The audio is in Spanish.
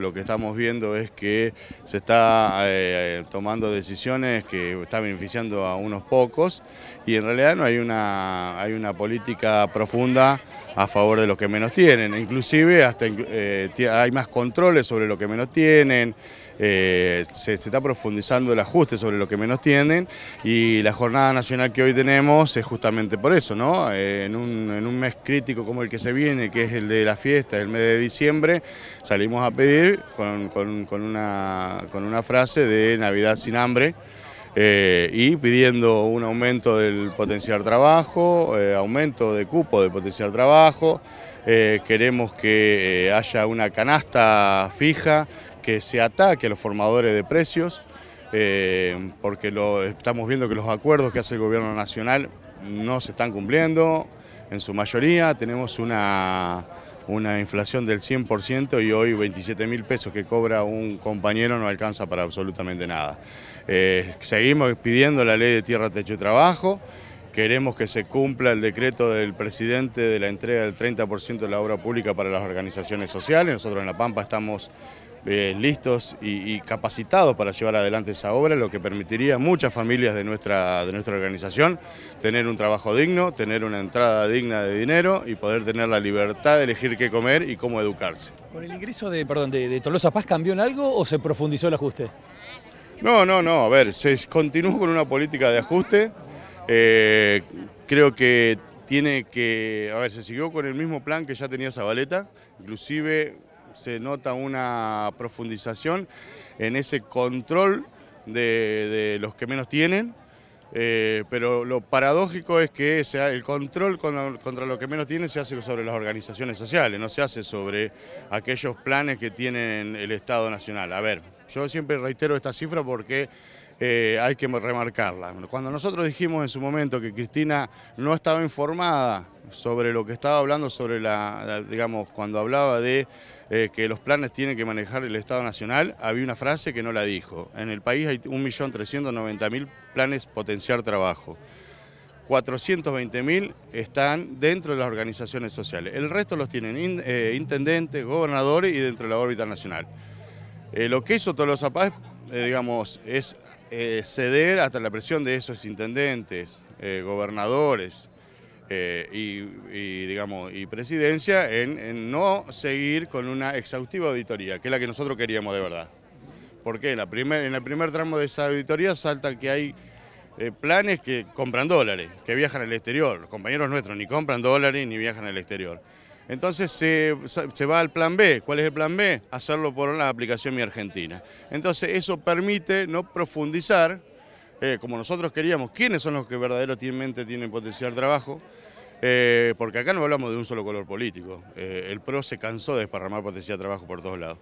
Lo que estamos viendo es que se está eh, eh, tomando decisiones que están beneficiando a unos pocos y en realidad no hay una, hay una política profunda a favor de los que menos tienen. Inclusive hasta eh, hay más controles sobre los que menos tienen. Eh, se, está profundizando el ajuste sobre lo que menos tienen y la jornada nacional que hoy tenemos es justamente por eso, ¿no? Eh, en, un, mes crítico como el que se viene, que es el de la fiesta, el mes de diciembre, salimos a pedir con, una, frase de Navidad sin hambre. Eh, y pidiendo un aumento del potencial trabajo, aumento de cupo de potencial trabajo, queremos que haya una canasta fija que se ataque a los formadores de precios, eh, porque lo, estamos viendo que los acuerdos que hace el gobierno nacional no se están cumpliendo en su mayoría, tenemos una, una inflación del 100% y hoy 27 mil pesos que cobra un compañero no alcanza para absolutamente nada. Eh, seguimos pidiendo la ley de tierra, techo y trabajo, queremos que se cumpla el decreto del presidente de la entrega del 30% de la obra pública para las organizaciones sociales, nosotros en La Pampa estamos eh, listos y, capacitados para llevar adelante esa obra, lo que permitiría a muchas familias de nuestra, de nuestra organización tener un trabajo digno, tener una entrada digna de dinero y poder tener la libertad de elegir qué comer y cómo educarse. ¿Con el ingreso de, de, Tolosa Paz cambió en algo o se profundizó el ajuste? No, no, no, a ver, se continuó con una política de ajuste, eh, creo que tiene que, a ver, se siguió con el mismo plan que ya tenía Zabaleta, inclusive se nota una profundización en ese control de, los que menos tienen, eh, pero lo paradójico es que el control contra los que menos tienen se hace sobre las organizaciones sociales, no se hace sobre aquellos planes que tiene el Estado Nacional. A ver, yo siempre reitero esta cifra porque eh, hay que remarcarla. Cuando nosotros dijimos en su momento que Cristina no estaba informada sobre lo que estaba hablando, sobre la, digamos, cuando hablaba de eh, que los planes tienen que manejar el Estado Nacional, había una frase que no la dijo. En el país hay 1.390.000 planes potenciar trabajo. 420.000 están dentro de las organizaciones sociales. El resto los tienen eh, intendentes, gobernadores y dentro de la órbita nacional. lo que hizo Tolosa Paz, digamos, es eh, ceder hasta la presión de esos intendentes, eh, gobernadores eh, y, digamos, y presidencia en, no seguir con una exhaustiva auditoría, que es la que nosotros queríamos de verdad. Porque en, en el primer tramo de esa auditoría salta que hay planes que compran dólares, que viajan al exterior. Los compañeros nuestros ni compran dólares ni viajan al exterior. Entonces se, va al plan B. ¿Cuál es el plan B? Hacerlo por la aplicación Mi Argentina. Entonces eso permite no profundizar, eh, como nosotros queríamos, quiénes son los que verdaderamente tienen potencial trabajo, eh, porque acá no hablamos de un solo color político. Eh, el PRO se cansó de desparramar potencial trabajo por todos lados.